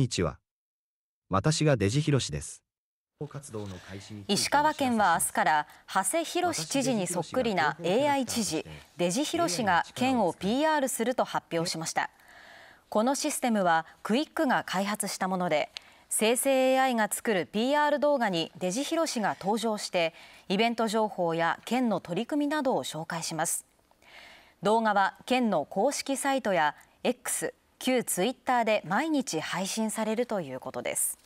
にちは。私がデジヒロシです。石川県は明日から長馳博知事にそっくりな AI 知事デジ博氏が県を PR すると発表しましたこのシステムはクイックが開発したもので生成 AI が作る PR 動画にデジ博氏が登場してイベント情報や県の取り組みなどを紹介します動画は県の公式サイトや X 旧ツイッターで毎日配信されるということです。